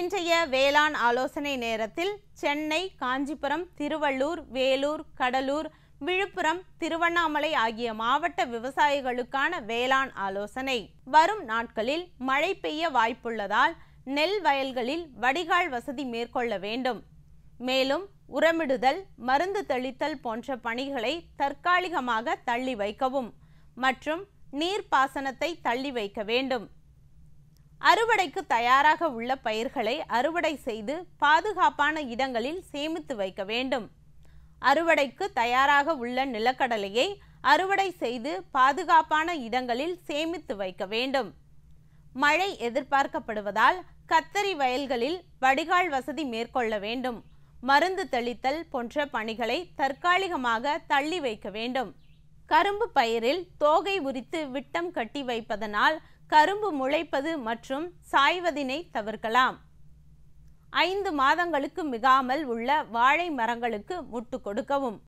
இன்றைய வேளாண் ஆலோசனை நேரத்தில் சென்னை காஞ்சிபுரம் திருவள்ளூர் வேலூர் கடலூர் விழுப்புரம் திருவண்ணாமலை ஆகிய மாவட்ட விவசாயிகளுக்கான வேளாண் ஆலோசனை வரும் நாட்களில் மழை பெய்ய வாய்ப்புள்ளதால் நெல் வயல்களில் வடிகால் வசதி மேற்கொள்ள வேண்டும் மேலும் உரமிடுதல் மருந்து தெளித்தல் போன்ற பணிகளை தற்காலிகமாக தள்ளி வைக்கவும் மற்றும் நீர்ப்பாசனத்தை தள்ளி வைக்க வேண்டும் அறுவடைக்கு தயாராக உள்ள பயிர்களை அறுவடை செய்து பாதுகாப்பான இடங்களில் சேமித்து வைக்க வேண்டும் அறுவடைக்கு தயாராக உள்ள நிலக்கடலையை அறுவடை செய்து பாதுகாப்பான இடங்களில் சேமித்து வைக்க வேண்டும் மழை எதிர்பார்க்கப்படுவதால் கத்தரி வயல்களில் வடிகால் வசதி மேற்கொள்ள வேண்டும் மருந்து தெளித்தல் போன்ற பணிகளை தற்காலிகமாக தள்ளி வைக்க வேண்டும் கரும்பு பயிரில் தோகை உரித்து விட்டம் கட்டி வைப்பதனால் கரும்பு முளைப்பது மற்றும் சாய்வதினை தவிர்க்கலாம் ஐந்து மாதங்களுக்கு மிகாமல் உள்ள வாழை மரங்களுக்கு முட்டு கொடுக்கவும்